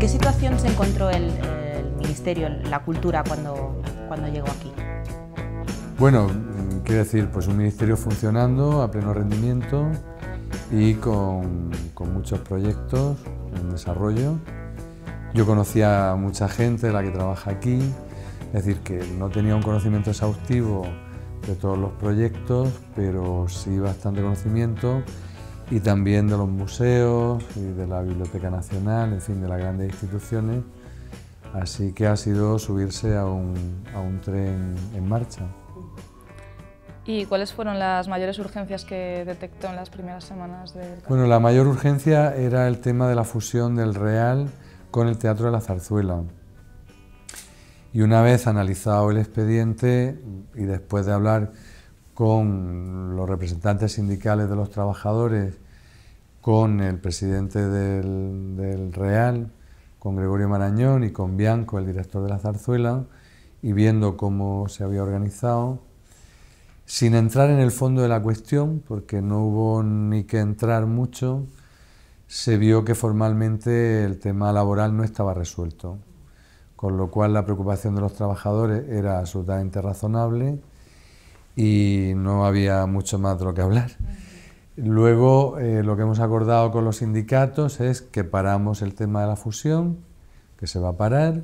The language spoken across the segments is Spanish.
qué situación se encontró el, Ministerio, la Cultura, cuando, llegó aquí? Bueno, quiero decir, pues un ministerio funcionando a pleno rendimiento y con, muchos proyectos en desarrollo. Yo conocía a mucha gente la que trabaja aquí, es decir, que no tenía un conocimiento exhaustivo de todos los proyectos, pero sí bastante conocimiento y también de los museos y de la Biblioteca Nacional, en fin, de las grandes instituciones. Así que ha sido subirse a un, a un tren en marcha. ¿Y cuáles fueron las mayores urgencias que detectó en las primeras semanas del Bueno, la mayor urgencia era el tema de la fusión del Real con el Teatro de la Zarzuela. Y una vez analizado el expediente y después de hablar con los representantes sindicales de los trabajadores con el presidente del, Real, con Gregorio Marañón y con Bianco, el director de la zarzuela, y viendo cómo se había organizado, sin entrar en el fondo de la cuestión, porque no hubo ni que entrar mucho, se vio que formalmente el tema laboral no estaba resuelto, con lo cual la preocupación de los trabajadores era absolutamente razonable y no había mucho más de lo que hablar. Luego, eh, lo que hemos acordado con los sindicatos es que paramos el tema de la fusión, que se va a parar,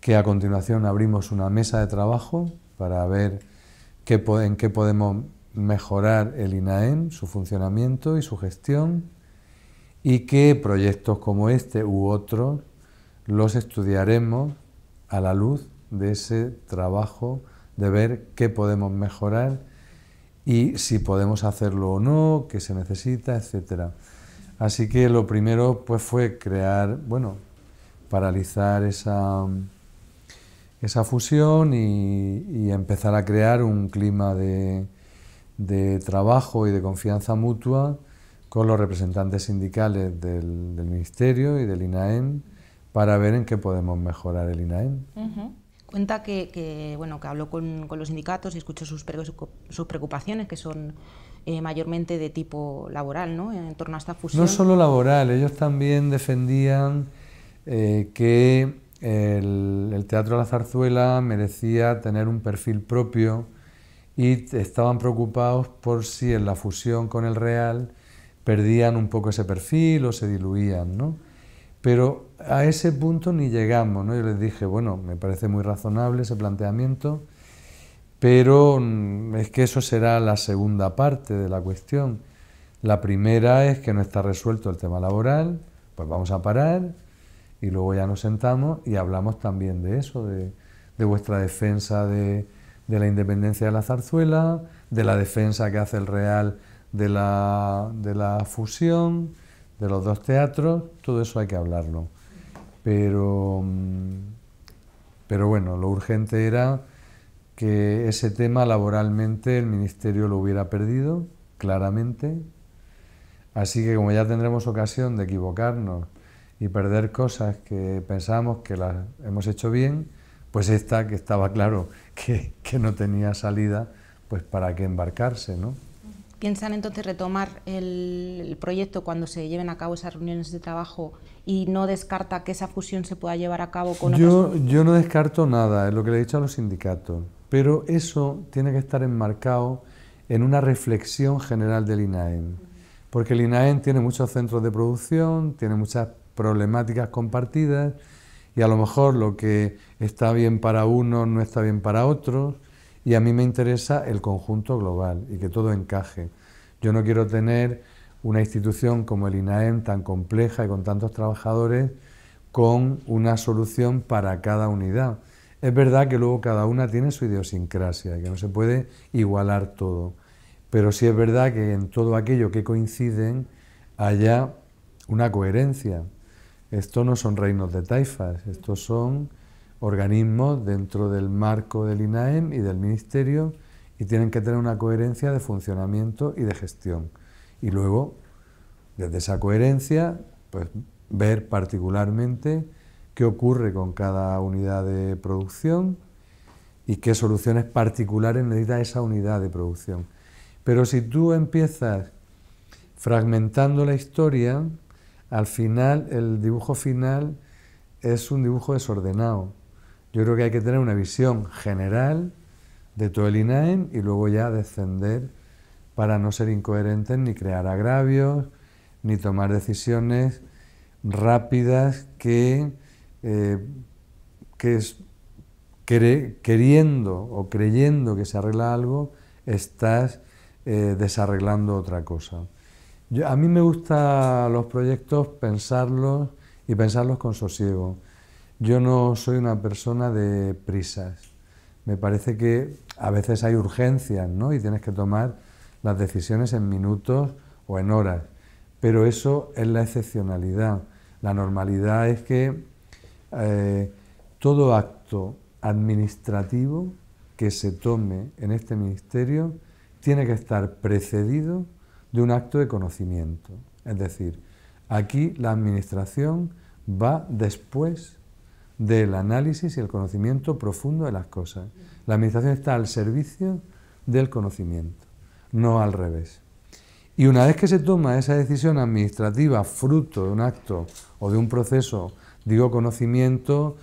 que a continuación abrimos una mesa de trabajo para ver qué, en qué podemos mejorar el INAEM, su funcionamiento y su gestión, y que proyectos como este u otro los estudiaremos a la luz de ese trabajo de ver qué podemos mejorar y si podemos hacerlo o no, qué se necesita, etc. Así que lo primero pues, fue crear, bueno, paralizar esa, esa fusión y, empezar a crear un clima de, trabajo y de confianza mutua con los representantes sindicales del, Ministerio y del INAEM para ver en qué podemos mejorar el INAEM. Cuenta que, bueno, que habló con, los sindicatos y escuchó sus, sus preocupaciones, que son eh, mayormente de tipo laboral, ¿no? en torno a esta fusión. No solo laboral, ellos también defendían eh, que el, el, Teatro de la Zarzuela merecía tener un perfil propio y estaban preocupados por si en la fusión con el Real perdían un poco ese perfil o se diluían. ¿no? Pero a ese punto ni llegamos, ¿no? Yo les dije, bueno, me parece muy razonable ese planteamiento, pero mm, es que eso será la segunda parte de la cuestión. La primera es que no está resuelto el tema laboral, pues vamos a parar y luego ya nos sentamos y hablamos también de eso, de, vuestra defensa de, la independencia de la zarzuela, de la defensa que hace el Real de la fusión, de los dos teatros, todo eso hay que hablarlo. Pero, mm, pero bueno, lo urgente era que ese tema laboralmente el Ministerio lo hubiera perdido, claramente. Así que como ya tendremos ocasión de equivocarnos y perder cosas que pensamos que las hemos hecho bien, pues esta que estaba claro que, que no tenía salida, pues para qué embarcarse, ¿no? ¿Piensan entonces retomar el, proyecto cuando se lleven a cabo esas reuniones de trabajo y no descarta que esa fusión se pueda llevar a cabo con yo, Yo no descarto nada, es lo que le he dicho a los sindicatos, pero eso tiene que estar enmarcado en una reflexión general del INAEM, porque el INAEM tiene muchos centros de producción, tiene muchas problemáticas compartidas y a lo mejor lo que está bien para uno no está bien para otros y a mí me interesa el conjunto global y que todo encaje. Yo no quiero tener una institución como el INAEM tan compleja y con tantos trabajadores con una solución para cada unidad. Es verdad que luego cada una tiene su idiosincrasia y que no se puede igualar todo, pero sí es verdad que en todo aquello que coinciden haya una coherencia. Estos no son reinos de taifas, estos son organismos dentro del marco del INAEM y del Ministerio y tienen que tener una coherencia de funcionamiento y de gestión. Y luego, desde esa coherencia, pues ver particularmente qué ocurre con cada unidad de producción y qué soluciones particulares necesita esa unidad de producción. Pero si tú empiezas fragmentando la historia, al final el dibujo final es un dibujo desordenado yo creo que hay que tener una visión general de todo el INAEM y luego ya descender para no ser incoherentes ni crear agravios ni tomar decisiones rápidas que, eh, es, queriendo o creyendo que se arregla algo, estás eh, desarreglando otra cosa. a mí me gusta los proyectos pensarlos y pensarlos con sosiego. Yo no soy una persona de prisas. Me parece que a veces hay urgencias, ¿no? Y tienes que tomar las decisiones en minutos o en horas. Pero eso es la excepcionalidad. La normalidad es que eh, todo acto administrativo que se tome en este ministerio tiene que estar precedido de un acto de conocimiento. Es decir, aquí la administración va después del análisis y el conocimiento profundo de las cosas. La administración está al servicio del conocimiento, no al revés. Y una vez que se toma esa decisión administrativa fruto de un acto o de un proceso, digo conocimiento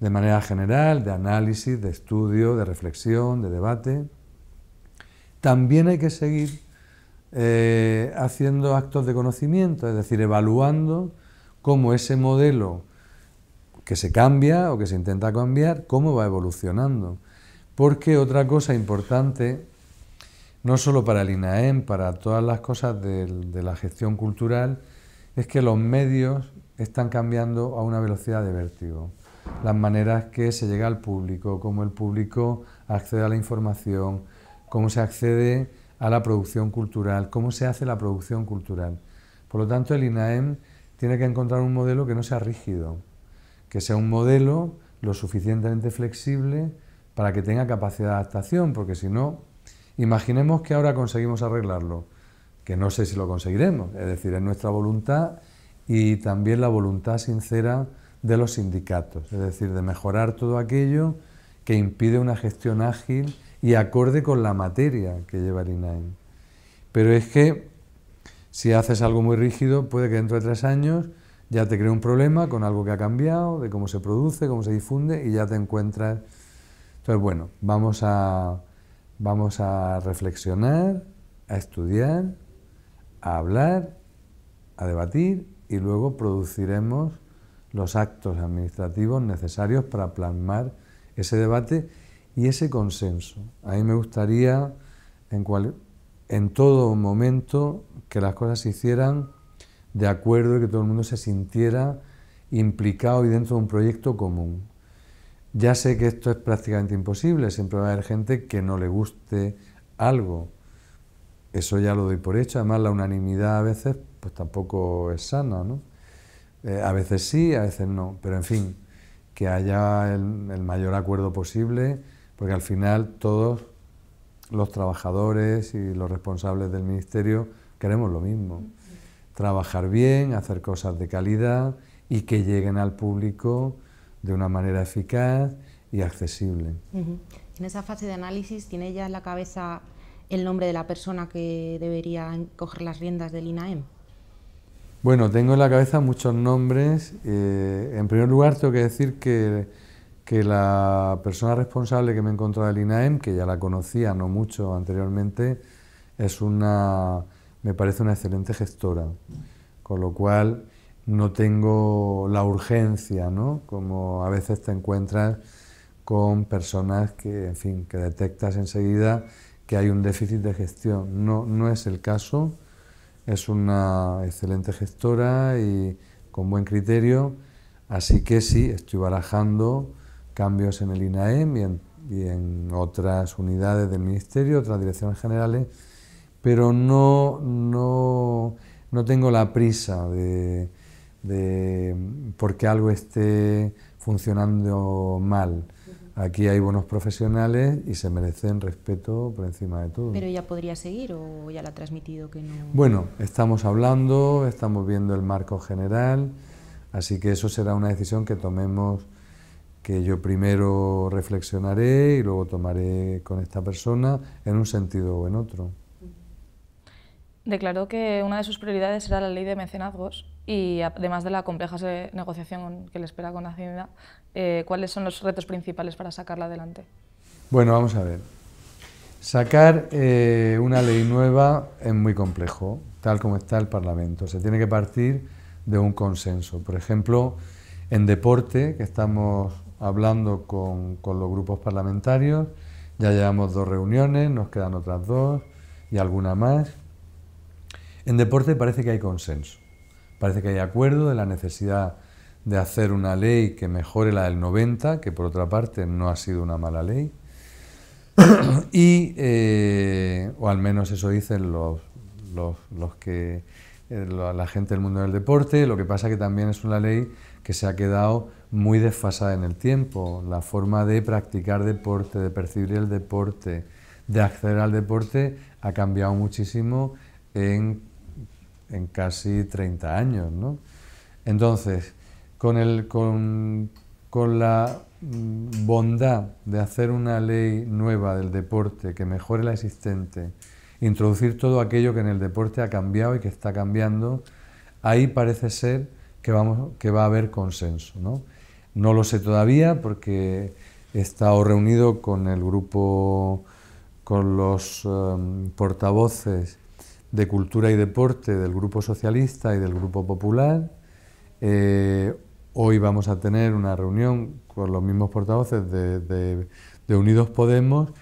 de manera general, de análisis, de estudio, de reflexión, de debate, también hay que seguir eh, haciendo actos de conocimiento, es decir, evaluando cómo ese modelo que se cambia o que se intenta cambiar, cómo va evolucionando. Porque otra cosa importante, no solo para el INAEM, para todas las cosas de, la gestión cultural, es que los medios están cambiando a una velocidad de vértigo. Las maneras que se llega al público, cómo el público accede a la información, cómo se accede a la producción cultural, cómo se hace la producción cultural. Por lo tanto, el INAEM tiene que encontrar un modelo que no sea rígido, que sea un modelo lo suficientemente flexible para que tenga capacidad de adaptación, porque si no, imaginemos que ahora conseguimos arreglarlo, que no sé si lo conseguiremos, es decir, es nuestra voluntad y también la voluntad sincera de los sindicatos, es decir, de mejorar todo aquello que impide una gestión ágil y acorde con la materia que lleva el INAEM. Pero es que si haces algo muy rígido, puede que dentro de tres años ya te crea un problema con algo que ha cambiado, de cómo se produce, cómo se difunde y ya te encuentras. Entonces, bueno, vamos a, vamos a reflexionar, a estudiar, a hablar, a debatir y luego produciremos los actos administrativos necesarios para plasmar ese debate y ese consenso. A mí me gustaría en, cual, en todo momento que las cosas se hicieran de acuerdo y que todo el mundo se sintiera implicado y dentro de un proyecto común. Ya sé que esto es prácticamente imposible, siempre va a haber gente que no le guste algo. Eso ya lo doy por hecho, además la unanimidad a veces pues tampoco es sana, ¿no? Eh, a veces sí, a veces no, pero en fin, que haya el, el mayor acuerdo posible, porque al final todos los trabajadores y los responsables del ministerio queremos lo mismo trabajar bien, hacer cosas de calidad y que lleguen al público de una manera eficaz y accesible. En esa fase de análisis, ¿tiene ya en la cabeza el nombre de la persona que debería coger las riendas del INAEM? Bueno, tengo en la cabeza muchos nombres. Eh, en primer lugar, tengo que decir que, que la persona responsable que me encontró del INAEM, que ya la conocía no mucho anteriormente, es una me parece una excelente gestora, con lo cual no tengo la urgencia, ¿no? Como a veces te encuentras con personas que, en fin, que detectas enseguida que hay un déficit de gestión. No, no es el caso, es una excelente gestora y con buen criterio, así que sí, estoy barajando cambios en el INAEM y en otras unidades del Ministerio, otras direcciones generales, pero no, tengo la prisa de, de, porque algo esté funcionando mal. Aquí hay buenos profesionales y se merecen respeto por encima de todo. ¿Pero ya podría seguir o ya la ha transmitido que no? Bueno, estamos hablando, estamos viendo el marco general, así que eso será una decisión que tomemos, que yo primero reflexionaré y luego tomaré con esta persona en un sentido o en otro declaró que una de sus prioridades era la ley de mecenazgos y además de la compleja negociación que le espera con Hacienda, eh, ¿cuáles son los retos principales para sacarla adelante? Bueno, vamos a ver. Sacar eh, una ley nueva es muy complejo, tal como está el Parlamento. Se tiene que partir de un consenso. Por ejemplo, en deporte, que estamos hablando con, con los grupos parlamentarios, ya llevamos dos reuniones, nos quedan otras dos y alguna más. En deporte parece que hay consenso, parece que hay acuerdo de la necesidad de hacer una ley que mejore la del 90, que por otra parte no ha sido una mala ley, eh, o al menos eso dicen los, los, que, eh, la gente del mundo del deporte, lo que pasa que también es una ley que se ha quedado muy desfasada en el tiempo, la forma de practicar deporte, de percibir el deporte, de acceder al deporte, ha cambiado muchísimo en en casi 30 años. Entonces, con, con, la mm, bondad de hacer una ley nueva del deporte que mejore la existente, introducir todo aquello que en el deporte ha cambiado y que está cambiando, ahí parece ser que, vamos, que va a haber consenso. ¿no? lo sé todavía porque he estado reunido con el grupo, con los eh, portavoces de Cultura y Deporte del Grupo Socialista y del Grupo Popular. Eh, hoy vamos a tener una reunión con los mismos portavoces de, Unidos Podemos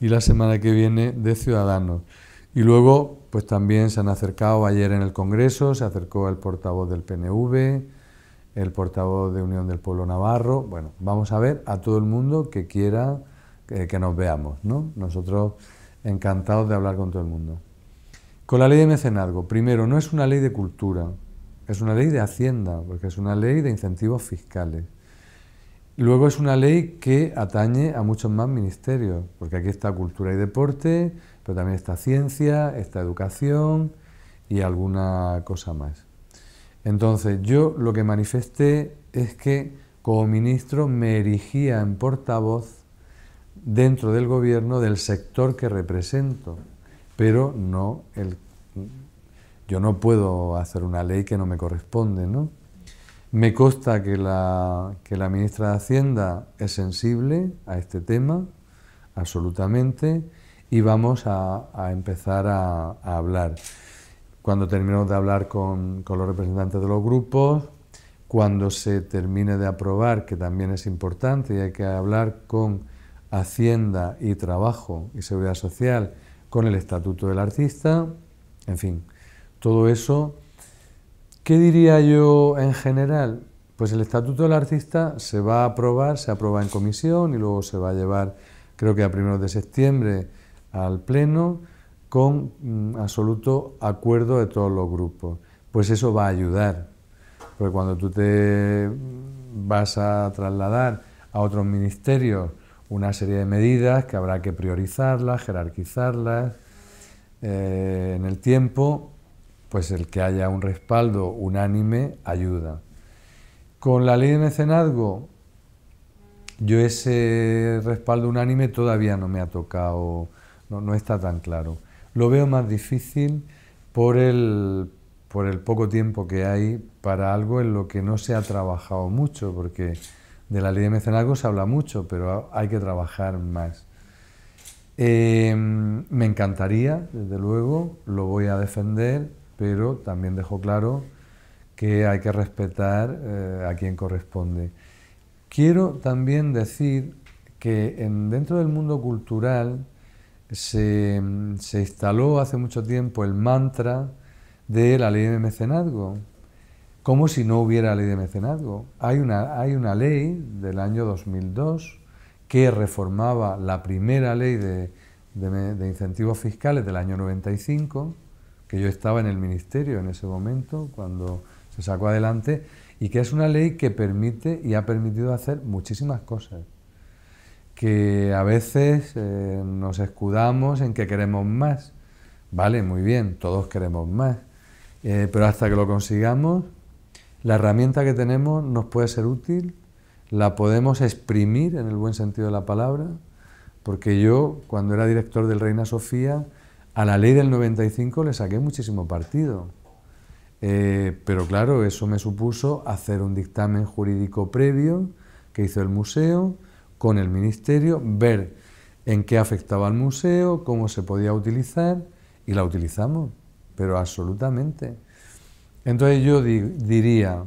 y la semana que viene de Ciudadanos. Y luego, pues también se han acercado ayer en el Congreso, se acercó el portavoz del PNV, el portavoz de Unión del Pueblo Navarro. Bueno, vamos a ver a todo el mundo que quiera que, eh, que nos veamos, ¿no? Nosotros encantados de hablar con todo el mundo. Con la ley de mecenazgo, primero, no es una ley de cultura, es una ley de hacienda, porque es una ley de incentivos fiscales. Luego es una ley que atañe a muchos más ministerios, porque aquí está cultura y deporte, pero también está ciencia, está educación y alguna cosa más. Entonces, yo lo que manifesté es que como ministro me erigía en portavoz dentro del gobierno del sector que represento, pero no yo no puedo hacer una ley que no me corresponde, Me consta que la, ministra de Hacienda es sensible a este tema, absolutamente, y vamos a, empezar a, hablar. Cuando terminemos de hablar con, con los representantes de los grupos, cuando se termine de aprobar, que también es importante, y hay que hablar con Hacienda y Trabajo y Seguridad Social, con el estatuto del artista, en fin, todo eso. ¿Qué diría yo en general? Pues el estatuto del artista se va a aprobar, se aprueba en comisión y luego se va a llevar, creo que a primeros de septiembre, al Pleno con mm, absoluto acuerdo de todos los grupos. Pues eso va a ayudar, porque cuando tú te mm, vas a trasladar a otros ministerios, una serie de medidas que habrá que priorizarlas, jerarquizarlas eh, en el tiempo, pues el que haya un respaldo unánime ayuda. Con la ley de mecenazgo, yo ese respaldo unánime todavía no me ha tocado, no, está tan claro. Lo veo más difícil por el, por el poco tiempo que hay para algo en lo que no se ha trabajado mucho, porque de la ley de mecenazgo se habla mucho, pero hay que trabajar más. Eh, me encantaría, desde luego, lo voy a defender, pero también dejo claro que hay que respetar eh, a quien corresponde. Quiero también decir que dentro del mundo cultural se instaló hace mucho tiempo el mantra de la ley de mecenazgo, como si no hubiera ley de mecenazgo. Hay una, hay una ley del año 2002 que reformaba la primera ley de, de, incentivos fiscales del año 95, que yo estaba en el ministerio en ese momento cuando se sacó adelante, y que es una ley que permite y ha permitido hacer muchísimas cosas, que a veces eh, nos escudamos en que queremos más. Vale, muy bien, todos queremos más, eh, pero hasta que lo consigamos la herramienta que tenemos nos puede ser útil, la podemos exprimir en el buen sentido de la palabra, porque yo, cuando era director del Reina Sofía, a la ley del 95 le saqué muchísimo partido. Eh, pero claro, eso me supuso hacer un dictamen jurídico previo que hizo el museo con el ministerio, ver en qué afectaba al museo, cómo se podía utilizar, y la utilizamos, pero absolutamente. Entonces yo diría,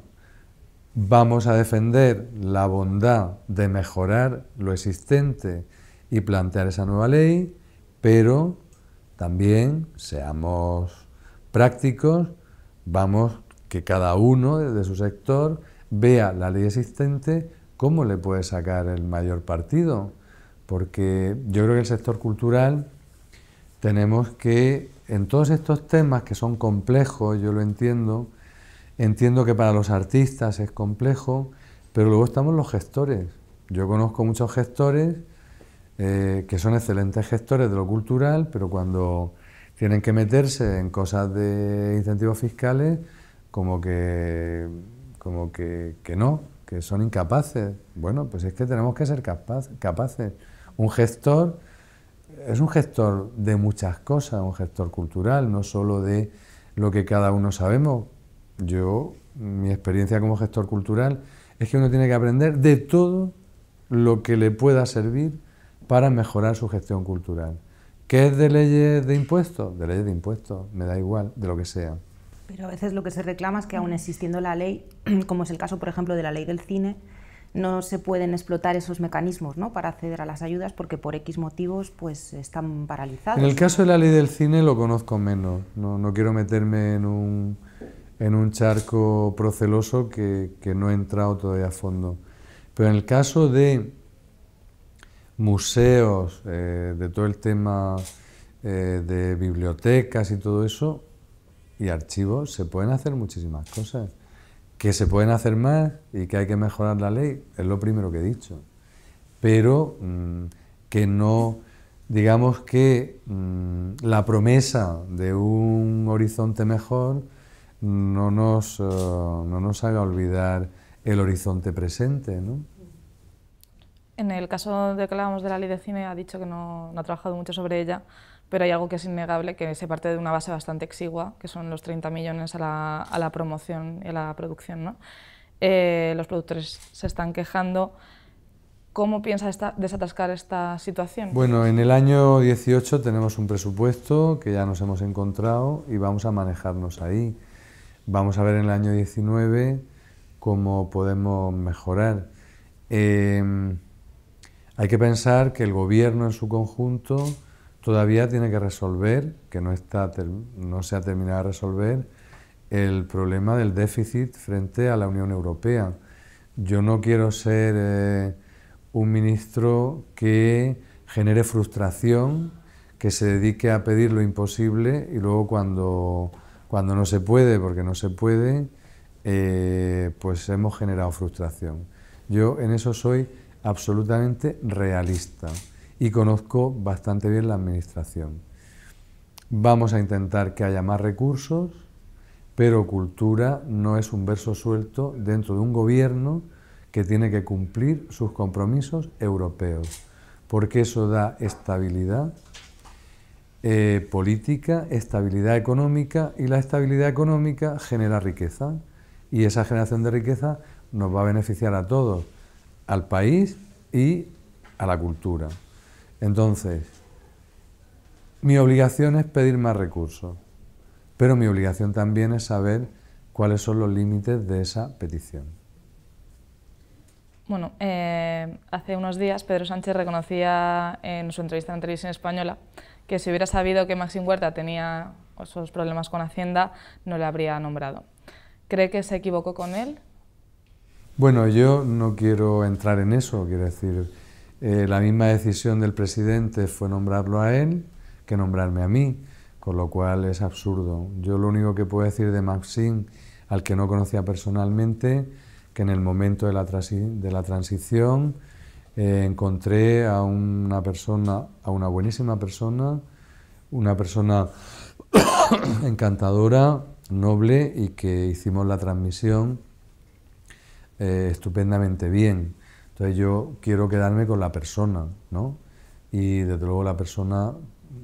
vamos a defender la bondad de mejorar lo existente y plantear esa nueva ley, pero también seamos prácticos, vamos que cada uno de su sector vea la ley existente, cómo le puede sacar el mayor partido, porque yo creo que el sector cultural tenemos que en todos estos temas que son complejos, yo lo entiendo, entiendo que para los artistas es complejo, pero luego estamos los gestores. Yo conozco muchos gestores eh, que son excelentes gestores de lo cultural, pero cuando tienen que meterse en cosas de incentivos fiscales, como que, como que, no, que son incapaces. Bueno, pues es que tenemos que ser capaz, capaces. Un gestor es un gestor de muchas cosas, un gestor cultural, no solo de lo que cada uno sabemos. Yo, mi experiencia como gestor cultural es que uno tiene que aprender de todo lo que le pueda servir para mejorar su gestión cultural. ¿Qué es de leyes de impuestos? De leyes de impuestos, me da igual, de lo que sea. Pero a veces lo que se reclama es que aún existiendo la ley, como es el caso, por ejemplo, de la ley del cine, no se pueden explotar esos mecanismos ¿no? para acceder a las ayudas porque por X motivos pues están paralizados. En el caso de la ley del cine lo conozco menos, no, quiero meterme en un, en un charco proceloso que, que, no he entrado todavía a fondo. Pero en el caso de museos, eh, de todo el tema eh, de bibliotecas y todo eso, y archivos, se pueden hacer muchísimas cosas que se pueden hacer más y que hay que mejorar la ley, es lo primero que he dicho. Pero mm, que no, digamos que mm, la promesa de un horizonte mejor no nos, eh, no nos haga olvidar el horizonte presente. ¿no? En el caso de que hablábamos de la ley de cine, ha dicho que no ha trabajado mucho sobre ella pero hay algo que es innegable, que se parte de una base bastante exigua, que son los 30 millones a la, a la promoción y a la producción. ¿no? Eh, los productores se están quejando. ¿Cómo piensa desatascar esta situación? Bueno, en el año 18 tenemos un presupuesto que ya nos hemos encontrado y vamos a manejarnos ahí. Vamos a ver en el año 19 cómo podemos mejorar. Eh, hay que pensar que el gobierno en su conjunto todavía tiene que resolver, que no, está, no se ha terminado de resolver, el problema del déficit frente a la Unión Europea. Yo no quiero ser eh, un ministro que genere frustración, que se dedique a pedir lo imposible y luego cuando, no se puede, porque no se puede, eh, pues hemos generado frustración. Yo en eso soy absolutamente realista y conozco bastante bien la administración. Vamos a intentar que haya más recursos, pero cultura no es un verso suelto dentro de un gobierno que tiene que cumplir sus compromisos europeos, porque eso da estabilidad eh, política, estabilidad económica y la estabilidad económica genera riqueza y esa generación de riqueza nos va a beneficiar a todos, al país y a la cultura. Entonces, mi obligación es pedir más recursos, pero mi obligación también es saber cuáles son los límites de esa petición. Bueno, eh, hace unos días Pedro Sánchez reconocía en su entrevista en Televisión Española que si hubiera sabido que Maxim Huerta tenía esos problemas con Hacienda, no le habría nombrado. ¿Cree que se equivocó con él? Bueno, yo no quiero entrar en eso, quiero decir, eh, la misma decisión del presidente fue nombrarlo a él que nombrarme a mí, con lo cual es absurdo. Yo lo único que puedo decir de Maxine, al que no conocía personalmente, que en el momento de la, transición eh, encontré a una persona, a una buenísima persona, una persona encantadora, noble y que hicimos la transmisión eh, estupendamente bien. Entonces yo quiero quedarme con la persona, ¿no? Y desde luego la persona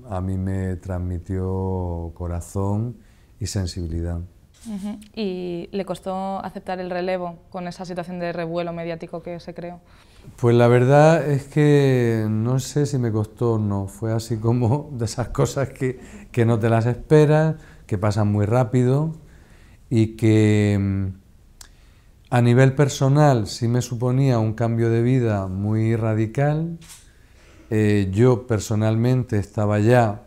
a mí me transmitió corazón y sensibilidad. ¿Y le costó aceptar el relevo con esa situación de revuelo mediático que se creó? Pues la verdad es que no sé si me costó o no. Fue así como de esas cosas que, que no te las esperas, que pasan muy rápido y que mm, a nivel personal, sí me suponía un cambio de vida muy radical. Eh, yo personalmente estaba ya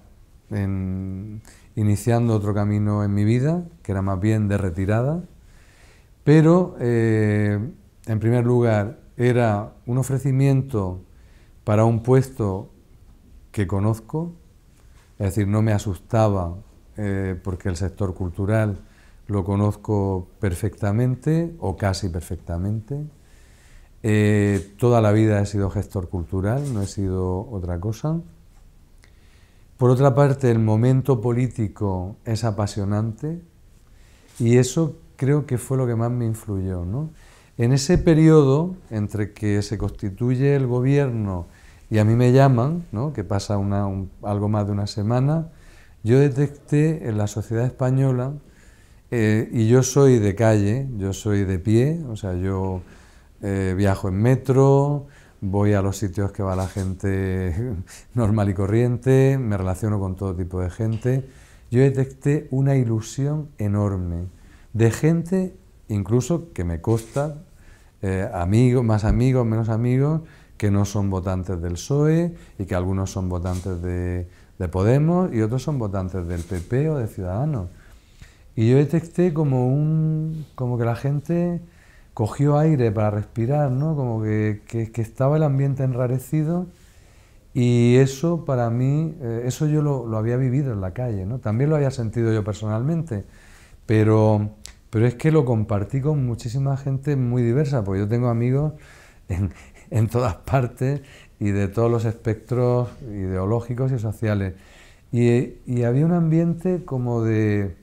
iniciando otro camino en mi vida, que era más bien de retirada, pero eh, en primer lugar era un ofrecimiento para un puesto que conozco, es decir, no me asustaba eh, porque el sector cultural lo conozco perfectamente o casi perfectamente. Eh, toda la vida he sido gestor cultural, no he sido otra cosa. Por otra parte, el momento político es apasionante y eso creo que fue lo que más me influyó. En ese periodo entre que se constituye el gobierno y a mí me llaman, ¿no? que pasa algo más de una semana, yo detecté en la sociedad española eh, y yo soy de calle, yo soy de pie, o sea, yo eh, viajo en metro, voy a los sitios que va la gente normal y corriente, me relaciono con todo tipo de gente. Yo detecté una ilusión enorme de gente, incluso que me consta, eh, amigos, más amigos, menos amigos, que no son votantes del PSOE y que algunos son votantes de, de Podemos y otros son votantes del PP o de Ciudadanos y yo detecté como un. como que la gente cogió aire para respirar, ¿no? Como que, que, estaba el ambiente enrarecido. Y eso para mí, eh, eso yo lo, había vivido en la calle, ¿no? También lo había sentido yo personalmente, pero, pero es que lo compartí con muchísima gente muy diversa, porque yo tengo amigos en, en todas partes y de todos los espectros ideológicos y sociales. Y, y había un ambiente como de,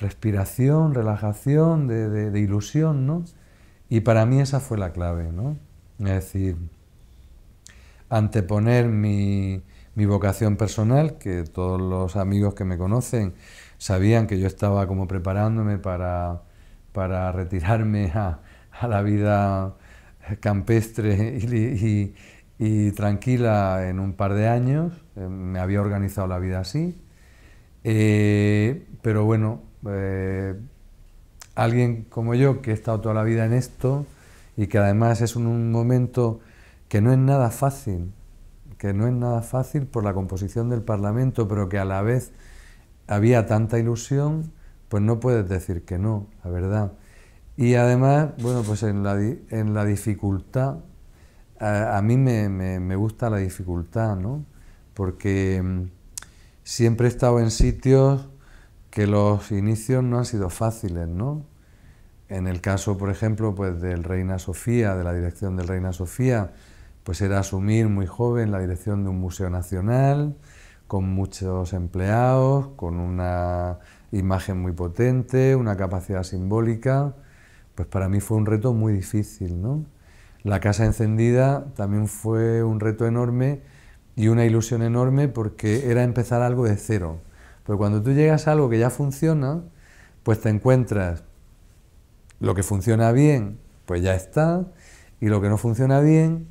respiración, relajación, de, ilusión, ¿no? Y para mí esa fue la clave, ¿no? Es decir, anteponer mi, mi vocación personal, que todos los amigos que me conocen sabían que yo estaba como preparándome para, para retirarme a, a la vida campestre y, tranquila en un par de años. Eh, me había organizado la vida así. Eh, pero bueno, eh, alguien como yo que he estado toda la vida en esto y que además es un, momento que no es nada fácil, que no es nada fácil por la composición del Parlamento, pero que a la vez había tanta ilusión, pues no puedes decir que no, la verdad. Y además, bueno, pues en la, dificultad, a, mí me, me, gusta la dificultad, ¿no? Porque mm, siempre he estado en sitios que los inicios no han sido fáciles, ¿no? En el caso, por ejemplo, pues del Reina Sofía, de la dirección del Reina Sofía, pues era asumir muy joven la dirección de un museo nacional, con muchos empleados, con una imagen muy potente, una capacidad simbólica, pues para mí fue un reto muy difícil, ¿no? La Casa Encendida también fue un reto enorme y una ilusión enorme porque era empezar algo de cero. Pero cuando tú llegas a algo que ya funciona, pues te encuentras lo que funciona bien, pues ya está, y lo que no funciona bien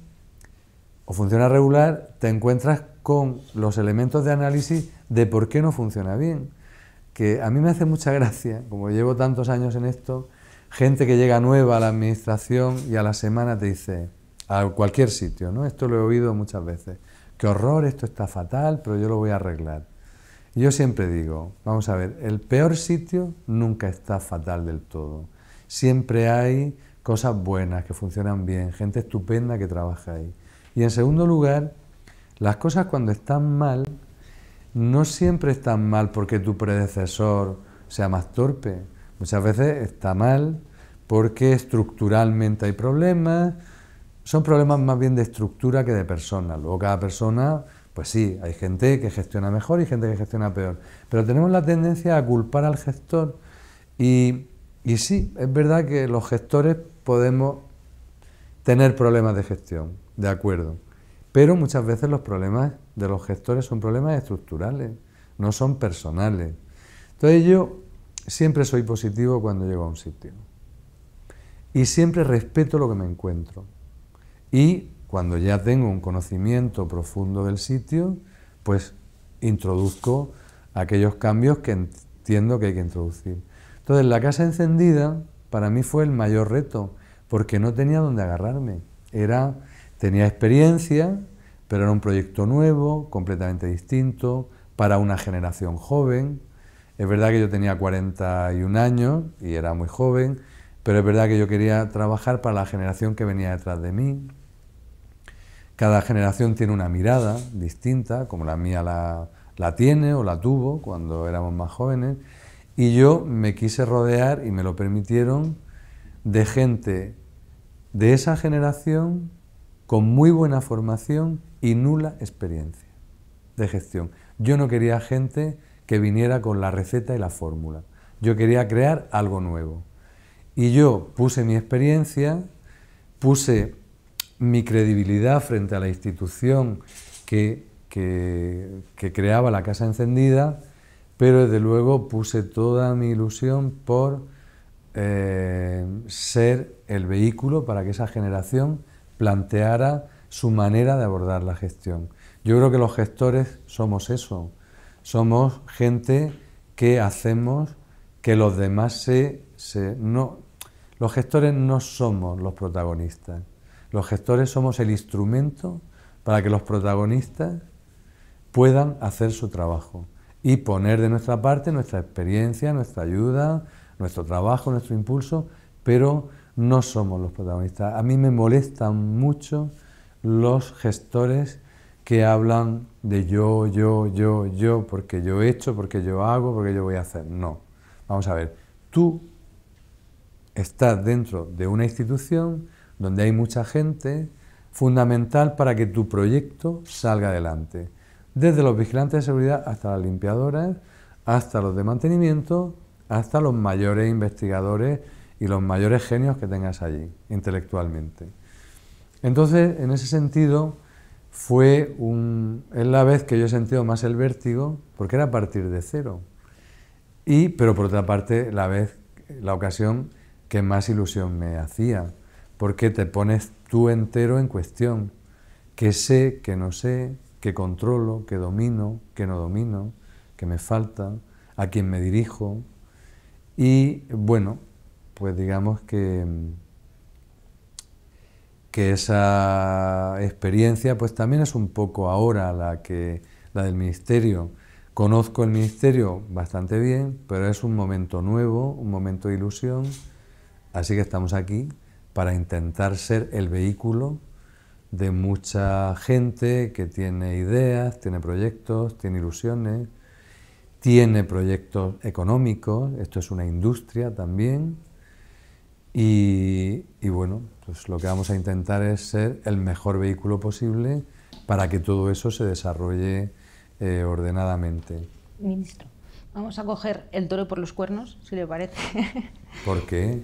o funciona regular, te encuentras con los elementos de análisis de por qué no funciona bien. Que a mí me hace mucha gracia, como llevo tantos años en esto, gente que llega nueva a la administración y a la semana te dice, a cualquier sitio, ¿no? Esto lo he oído muchas veces. Qué horror, esto está fatal, pero yo lo voy a arreglar. Yo siempre digo, vamos a ver, el peor sitio nunca está fatal del todo. Siempre hay cosas buenas que funcionan bien, gente estupenda que trabaja ahí. Y en segundo lugar, las cosas cuando están mal, no siempre están mal porque tu predecesor sea más torpe. Muchas veces está mal porque estructuralmente hay problemas. Son problemas más bien de estructura que de personas. Luego cada persona pues sí, hay gente que gestiona mejor y gente que gestiona peor. Pero tenemos la tendencia a culpar al gestor y, sí, es verdad que los gestores podemos tener problemas de gestión, de acuerdo. Pero muchas veces los problemas de los gestores son problemas estructurales, no son personales. Entonces yo siempre soy positivo cuando llego a un sitio. Y siempre respeto lo que me encuentro. Y cuando ya tengo un conocimiento profundo del sitio, pues introduzco aquellos cambios que entiendo que hay que introducir. Entonces, la casa encendida para mí fue el mayor reto, porque no tenía dónde agarrarme. Era, tenía experiencia, pero era un proyecto nuevo, completamente distinto, para una generación joven. Es verdad que yo tenía 41 años y era muy joven, pero es verdad que yo quería trabajar para la generación que venía detrás de mí. Cada generación tiene una mirada distinta, como la mía la, tiene o la tuvo cuando éramos más jóvenes. Y yo me quise rodear, y me lo permitieron, de gente de esa generación con muy buena formación y nula experiencia de gestión. Yo no quería gente que viniera con la receta y la fórmula. Yo quería crear algo nuevo. Y yo puse mi experiencia, puse mi credibilidad frente a la institución que, que, creaba la Casa Encendida, pero desde luego puse toda mi ilusión por eh, ser el vehículo para que esa generación planteara su manera de abordar la gestión. Yo creo que los gestores somos eso, somos gente que hacemos que los demás se... se no, los gestores no somos los protagonistas, los gestores somos el instrumento para que los protagonistas puedan hacer su trabajo y poner de nuestra parte nuestra experiencia, nuestra ayuda, nuestro trabajo, nuestro impulso, pero no somos los protagonistas. A mí me molestan mucho los gestores que hablan de yo, yo, yo, yo, porque yo he hecho, porque yo hago, porque yo voy a hacer. No. Vamos a ver, tú estás dentro de una institución donde hay mucha gente, fundamental para que tu proyecto salga adelante. Desde los vigilantes de seguridad hasta las limpiadoras, hasta los de mantenimiento, hasta los mayores investigadores y los mayores genios que tengas allí, intelectualmente. Entonces, en ese sentido, fue un, es la vez que yo he sentido más el vértigo, porque era a partir de cero. Y, pero por otra parte, la vez, la ocasión que más ilusión me hacía, porque te pones tú entero en cuestión. ¿Qué sé, qué no sé, qué controlo, qué domino, qué no domino, qué me falta, a quién me dirijo? Y bueno, pues digamos que, que esa experiencia pues también es un poco ahora la, que, la del ministerio. Conozco el ministerio bastante bien, pero es un momento nuevo, un momento de ilusión, así que estamos aquí para intentar ser el vehículo de mucha gente que tiene ideas, tiene proyectos, tiene ilusiones, tiene proyectos económicos, esto es una industria también, y, bueno, pues lo que vamos a intentar es ser el mejor vehículo posible para que todo eso se desarrolle eh, ordenadamente. Ministro. Vamos a coger el toro por los cuernos, si le parece. ¿Por qué?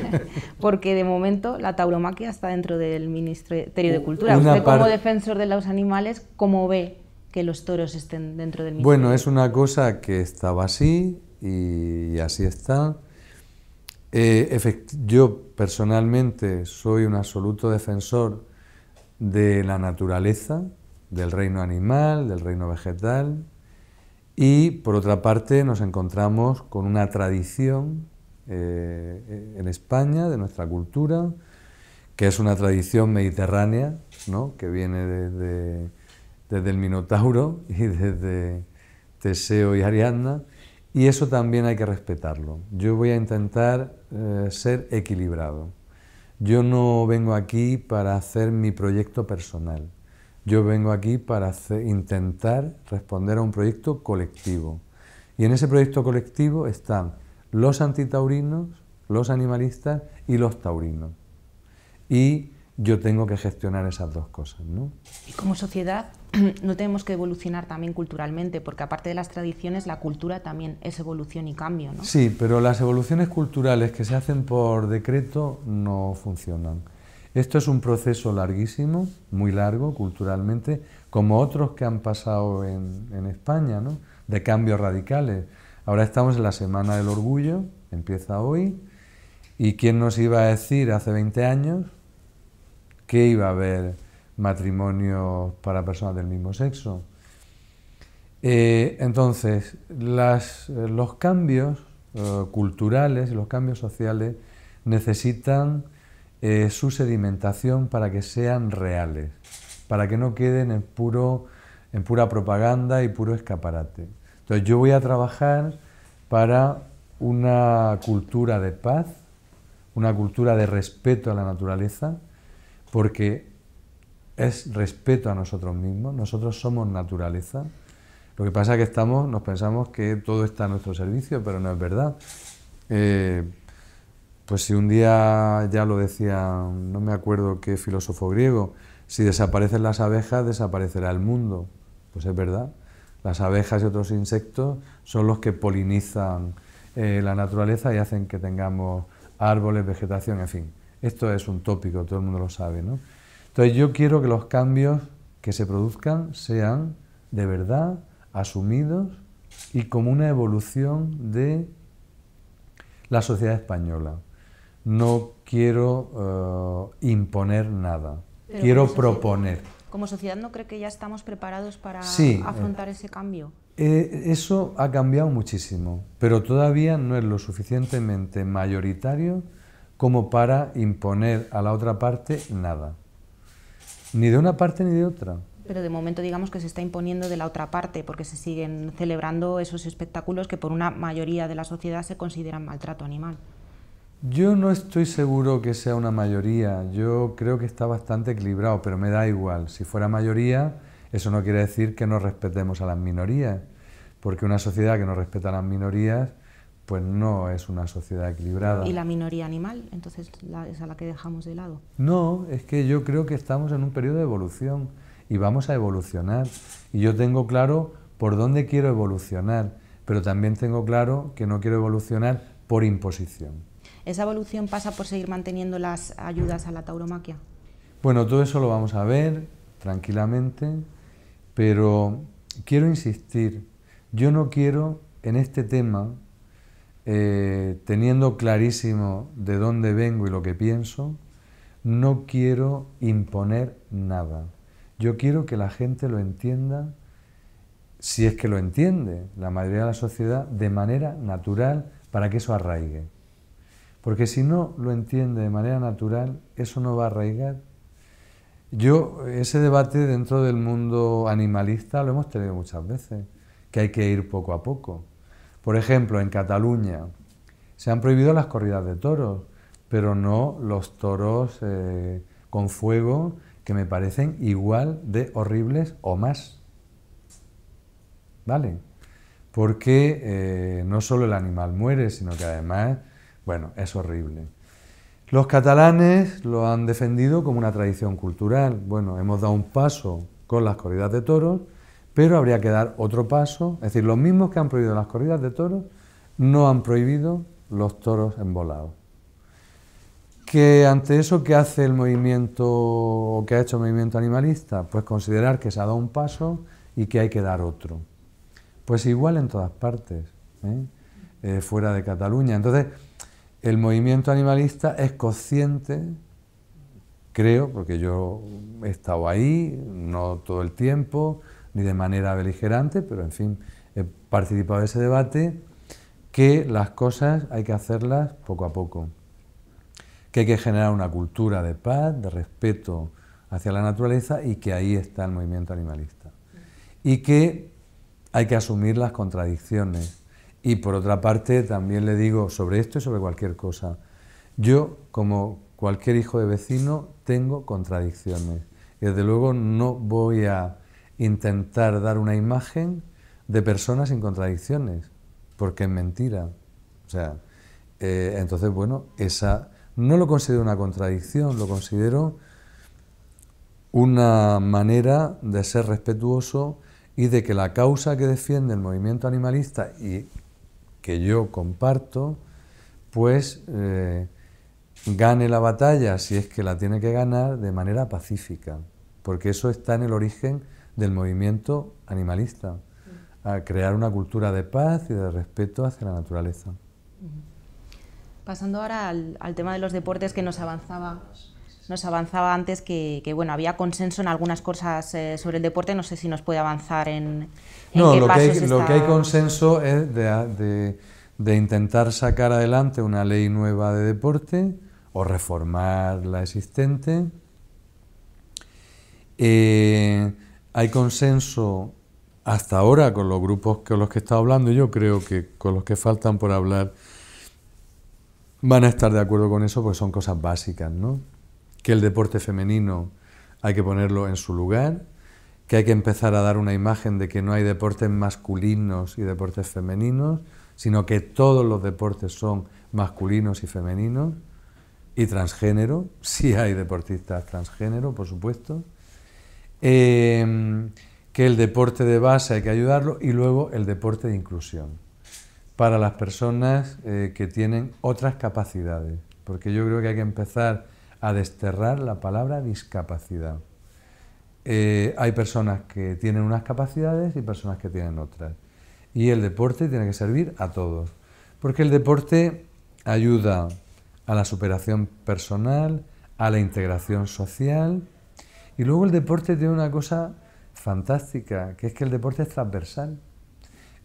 Porque de momento la tauromaquia está dentro del Ministerio de Cultura. Usted, como defensor de los animales, ¿cómo ve que los toros estén dentro del Ministerio? Bueno, es una cosa que estaba así y así está. Eh, yo personalmente soy un absoluto defensor de la naturaleza, del reino animal, del reino vegetal, y por otra parte nos encontramos con una tradición eh, en España de nuestra cultura, que es una tradición mediterránea, ¿no? que viene desde, el Minotauro y desde Teseo y Ariadna, y eso también hay que respetarlo. Yo voy a intentar eh, ser equilibrado. Yo no vengo aquí para hacer mi proyecto personal. Yo vengo aquí para intentar responder a un proyecto colectivo. Y en ese proyecto colectivo están los antitaurinos, los animalistas y los taurinos. Y yo tengo que gestionar esas dos cosas. ¿no? Y como sociedad no tenemos que evolucionar también culturalmente, porque aparte de las tradiciones, la cultura también es evolución y cambio. Sí, pero las evoluciones culturales que se hacen por decreto no funcionan. Esto es un proceso larguísimo, muy largo culturalmente, como otros que han pasado en, España, ¿no? de cambios radicales. Ahora estamos en la Semana del Orgullo, empieza hoy, y ¿quién nos iba a decir hace 20 años que iba a haber matrimonios para personas del mismo sexo? Eh, entonces, los cambios eh, culturales y los cambios sociales necesitan eh, su sedimentación para que sean reales, para que no queden en, puro, en pura propaganda y puro escaparate. Entonces yo voy a trabajar para una cultura de paz, una cultura de respeto a la naturaleza, porque es respeto a nosotros mismos, nosotros somos naturaleza. Lo que pasa es que estamos, nos pensamos que todo está a nuestro servicio, pero no es verdad. Eh, pues si un día, ya lo decía, no me acuerdo qué filósofo griego, si desaparecen las abejas, desaparecerá el mundo. Pues es verdad. Las abejas y otros insectos son los que polinizan eh, la naturaleza y hacen que tengamos árboles, vegetación, en fin. Esto es un tópico, todo el mundo lo sabe. ¿no? Entonces yo quiero que los cambios que se produzcan sean de verdad asumidos y como una evolución de la sociedad española no quiero eh, imponer nada, quiero proponer. como sociedad, ¿no cree que ya estamos preparados para eh, afrontar ese cambio? Eh, eso ha cambiado muchísimo, pero todavía no es lo suficientemente mayoritario como para imponer a la otra parte nada. Ni de una parte ni de otra. Pero de momento digamos que se está imponiendo de la otra parte, porque se siguen celebrando esos espectáculos que por una mayoría de la sociedad se consideran maltrato animal. Yo no estoy seguro que sea una mayoría, yo creo que está bastante equilibrado, pero me da igual. Si fuera mayoría, eso no quiere decir que no respetemos a las minorías, porque una sociedad que no respeta a las minorías, pues no es una sociedad equilibrada. ¿Y la minoría animal? Entonces es a la que dejamos de lado. No, es que yo creo que estamos en un periodo de evolución y vamos a evolucionar. Y yo tengo claro por dónde quiero evolucionar, pero también tengo claro que no quiero evolucionar por imposición. ¿Esa evolución pasa por seguir manteniendo las ayudas a la tauromaquia? Bueno, todo eso lo vamos a ver tranquilamente, pero quiero insistir, yo no quiero en este tema, eh, teniendo clarísimo de dónde vengo y lo que pienso, no quiero imponer nada. Yo quiero que la gente lo entienda, si es que lo entiende la mayoría de la sociedad, de manera natural para que eso arraigue. Porque si no lo entiende de manera natural, eso no va a arraigar. Yo, ese debate dentro del mundo animalista lo hemos tenido muchas veces, que hay que ir poco a poco. Por ejemplo, en Cataluña se han prohibido las corridas de toros, pero no los toros eh, con fuego, que me parecen igual de horribles o más. ¿Vale? Porque eh, no solo el animal muere, sino que además bueno, es horrible. Los catalanes lo han defendido como una tradición cultural. Bueno, hemos dado un paso con las corridas de toros, pero habría que dar otro paso. Es decir, los mismos que han prohibido las corridas de toros no han prohibido los toros envolados. Que ante eso, que hace el movimiento o qué ha hecho el movimiento animalista? Pues considerar que se ha dado un paso y que hay que dar otro. Pues igual en todas partes, ¿eh? Eh, fuera de Cataluña. Entonces, el movimiento animalista es consciente, creo, porque yo he estado ahí, no todo el tiempo, ni de manera beligerante, pero en fin, he participado en ese debate, que las cosas hay que hacerlas poco a poco, que hay que generar una cultura de paz, de respeto hacia la naturaleza y que ahí está el movimiento animalista. Y que hay que asumir las contradicciones, y por otra parte, también le digo sobre esto y sobre cualquier cosa. Yo, como cualquier hijo de vecino, tengo contradicciones. Y desde luego no voy a intentar dar una imagen de personas sin contradicciones, porque es mentira. O sea, eh, entonces, bueno, esa no lo considero una contradicción, lo considero una manera de ser respetuoso y de que la causa que defiende el movimiento animalista y que yo comparto, pues eh, gane la batalla, si es que la tiene que ganar, de manera pacífica, porque eso está en el origen del movimiento animalista, a crear una cultura de paz y de respeto hacia la naturaleza. Pasando ahora al, tema de los deportes que nos avanzaba nos avanzaba antes que, bueno había consenso en algunas cosas eh, sobre el deporte. No sé si nos puede avanzar en, no, lo que, hay, consenso es de, intentar sacar adelante una ley nueva de deporte o reformar la existente. Eh, hay consenso hasta ahora con los grupos con los que he estado hablando, yo creo que con los que faltan por hablar van a estar de acuerdo con eso porque son cosas básicas, ¿no? Que el deporte femenino hay que ponerlo en su lugar, que hay que empezar a dar una imagen de que no hay deportes masculinos y deportes femeninos, sino que todos los deportes son masculinos y femeninos, y transgénero, sí hay deportistas transgénero, por supuesto, em, que el deporte de base hay que ayudarlo, y luego el deporte de inclusión, para las personas eh, que tienen otras capacidades, porque yo creo que hay que empezar a desterrar la palabra discapacidad. Eh, hay personas que tienen unas capacidades y personas que tienen otras. Y el deporte tiene que servir a todos, porque el deporte ayuda a la superación personal, a la integración social. Y luego el deporte tiene una cosa fantástica, que es que el deporte es transversal.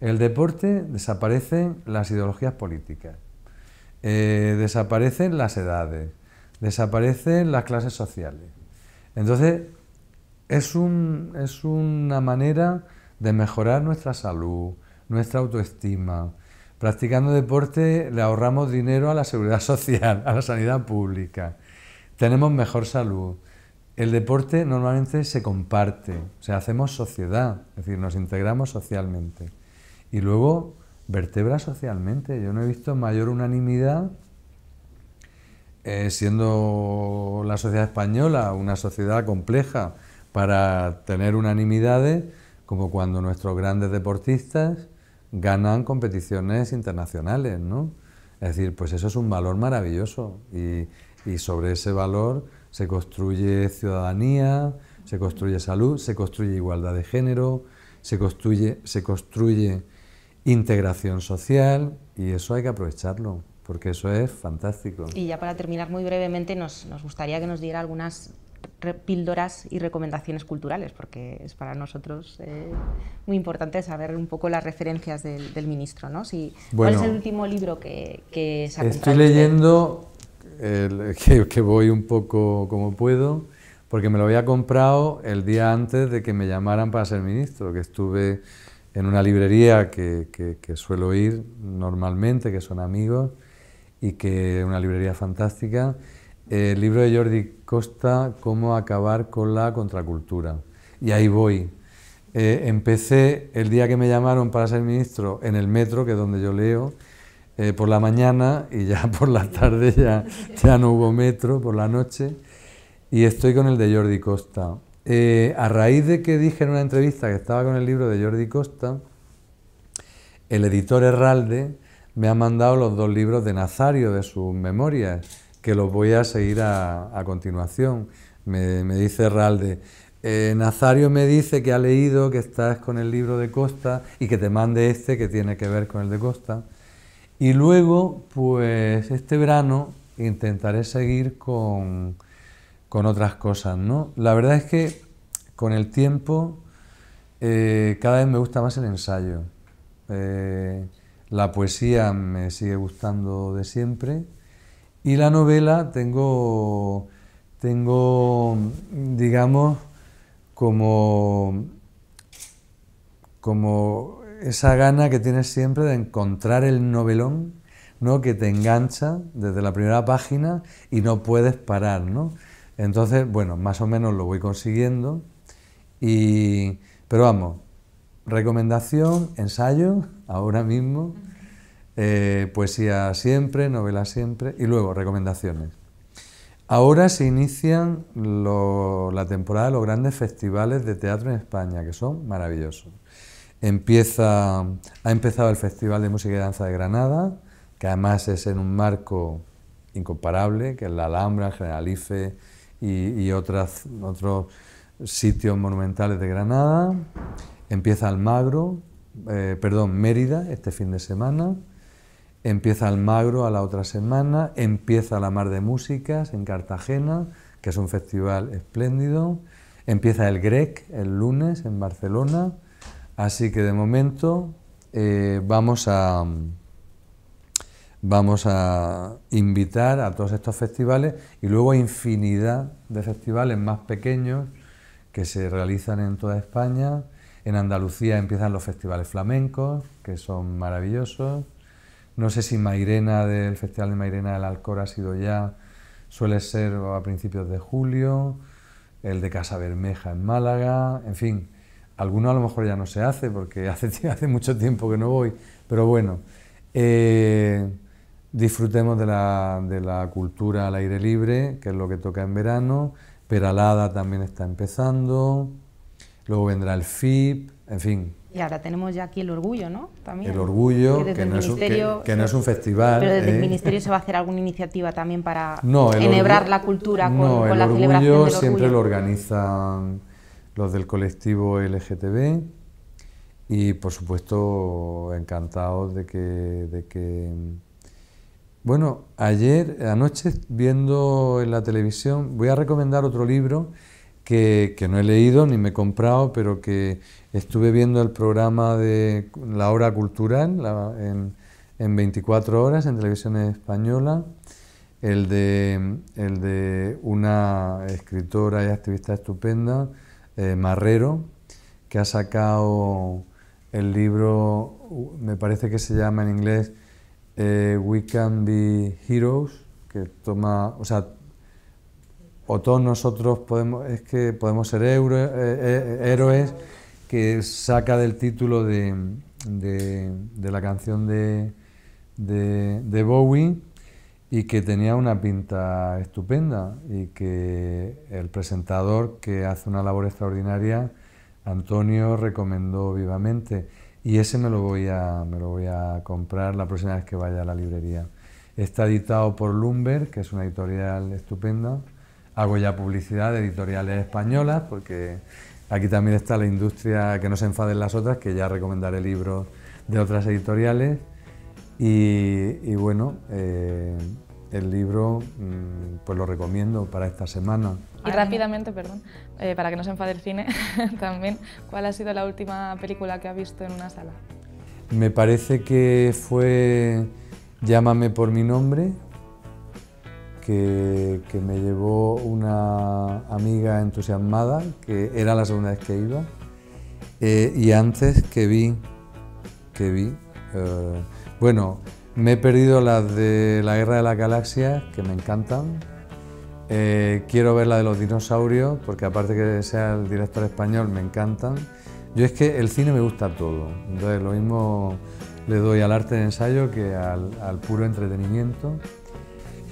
El deporte desaparecen las ideologías políticas, eh, desaparecen las edades, desaparecen las clases sociales. Entonces, es, un, es una manera de mejorar nuestra salud, nuestra autoestima. Practicando deporte le ahorramos dinero a la seguridad social, a la sanidad pública. Tenemos mejor salud. El deporte normalmente se comparte, o sea, hacemos sociedad, es decir, nos integramos socialmente. Y luego vertebra socialmente. Yo no he visto mayor unanimidad, eh, siendo la sociedad española una sociedad compleja, para tener unanimidades, como cuando nuestros grandes deportistas ganan competiciones internacionales, ¿no? Es decir, pues eso es un valor maravilloso y, sobre ese valor se construye ciudadanía, se construye salud, se construye igualdad de género, se construye, se construye integración social y eso hay que aprovecharlo porque eso es fantástico. Y ya para terminar muy brevemente, nos gustaría que nos diera algunas píldoras y recomendaciones culturales, porque es para nosotros eh, muy importante saber un poco las referencias del, ministro. ¿no? Si, ¿Cuál es el último libro que, que se Estoy leyendo, que, voy un poco como puedo, porque me lo había comprado el día antes de que me llamaran para ser ministro, que estuve en una librería que, que suelo ir normalmente, que son amigos, y que es una librería fantástica el libro de Jordi Costa, Cómo acabar con la contracultura. Y ahí voy. Eh, empecé el día que me llamaron para ser ministro en el metro, que es donde yo leo, eh, por la mañana y ya por la tarde ya, ya no hubo metro, por la noche. Y estoy con el de Jordi Costa. Eh, a raíz de que dije en una entrevista que estaba con el libro de Jordi Costa, el editor Herralde me ha mandado los dos libros de Nazario, de sus memorias que los voy a seguir a, continuación. Me, dice Ralde, eh, Nazario me dice que ha leído, que estás con el libro de Costa y que te mande este que tiene que ver con el de Costa. Y luego, pues este verano intentaré seguir con, con otras cosas, ¿no? La verdad es que con el tiempo eh, cada vez me gusta más el ensayo. Eh, la poesía me sigue gustando de siempre, y la novela tengo, tengo digamos, como, como esa gana que tienes siempre de encontrar el novelón ¿no? que te engancha desde la primera página y no puedes parar. ¿no? Entonces, bueno, más o menos lo voy consiguiendo. Y, pero vamos, recomendación, ensayo, ahora mismo. Eh, poesía siempre, novela siempre y luego recomendaciones. Ahora se inician la temporada de los grandes festivales de teatro en España, que son maravillosos. Empieza, ha empezado el Festival de Música y Danza de Granada, que además es en un marco incomparable, que es la Alhambra, el Generalife y, otros sitios monumentales de Granada. Empieza Almagro, eh, perdón, Mérida, este fin de semana. Empieza el Magro a la otra semana, empieza la Mar de Músicas en Cartagena, que es un festival espléndido, empieza el GREC el lunes en Barcelona, así que de momento eh, vamos a vamos a invitar a todos estos festivales y luego infinidad de festivales más pequeños que se realizan en toda España. En Andalucía empiezan los festivales flamencos, que son maravillosos. No sé si Mairena, del Festival de Mairena del Alcor, ha sido ya, suele ser a principios de julio, el de Casa Bermeja en Málaga, en fin, alguno a lo mejor ya no se hace porque hace, hace mucho tiempo que no voy, pero bueno, eh, disfrutemos de la, de la cultura al aire libre, que es lo que toca en verano, Peralada también está empezando, luego vendrá el FIP, en fin, y ahora tenemos ya aquí el orgullo, ¿no? También. El orgullo, que, no, es, un festival. Pero desde el ¿eh? Ministerio se va a hacer alguna iniciativa también para enhebrar la cultura con, la celebración el orgullo. siempre lo organizan los del colectivo LGTB y, por supuesto, encantados de que... De que bueno, ayer, anoche, viendo en la televisión, voy a recomendar otro libro que, no he leído ni me he comprado, pero que estuve viendo el programa de la hora cultural en, 24 horas en televisión española, el de, el de una escritora y activista estupenda, eh, Marrero, que ha sacado el libro, me parece que se llama en inglés eh, We Can Be Heroes, que toma, o sea, o todos nosotros podemos, es que podemos ser eh, eh, héroes, que saca del título de, la canción de, de, Bowie y que tenía una pinta estupenda y que el presentador, que hace una labor extraordinaria, Antonio recomendó vivamente y ese me lo voy a, me lo voy a comprar la próxima vez que vaya a la librería. Está editado por Lumber, que es una editorial estupenda hago ya publicidad de editoriales españolas, porque aquí también está la industria, que no se enfaden las otras, que ya recomendaré libros de otras editoriales. Y, bueno, eh, el libro mm, pues lo recomiendo para esta semana. Y rápidamente, perdón, eh, para que no se enfade el cine también, ¿cuál ha sido la última película que ha visto en una sala? Me parece que fue Llámame por mi nombre, que, me llevó una amiga entusiasmada, que era la segunda vez que iba, eh, y antes que vi, que vi, eh, bueno, me he perdido las de la Guerra de las Galaxias, que me encantan. Eh, quiero ver la de los dinosaurios, porque aparte que sea el director español, me encantan. Yo es que el cine me gusta todo, entonces lo mismo le doy al arte de ensayo que al puro entretenimiento.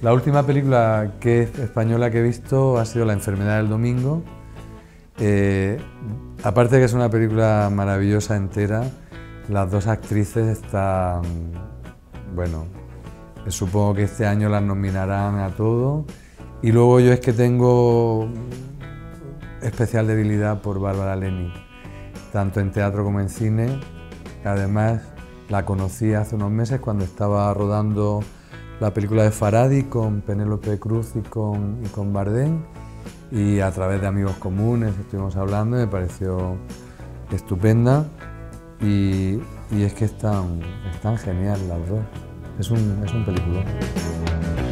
La última película que española que he visto ha sido La enfermedad del domingo. Eh, aparte de que es una película maravillosa entera, las dos actrices están, bueno, eh, supongo que este año las nominarán a todo. Y luego yo es que tengo especial debilidad por Bárbara Leni, tanto en teatro como en cine. Además, la conocí hace unos meses cuando estaba rodando la película de Faradi con Penélope Cruz y con, y Bardem y a través de amigos comunes estuvimos hablando y me pareció estupenda y, es que están, están genial las dos. Es un, es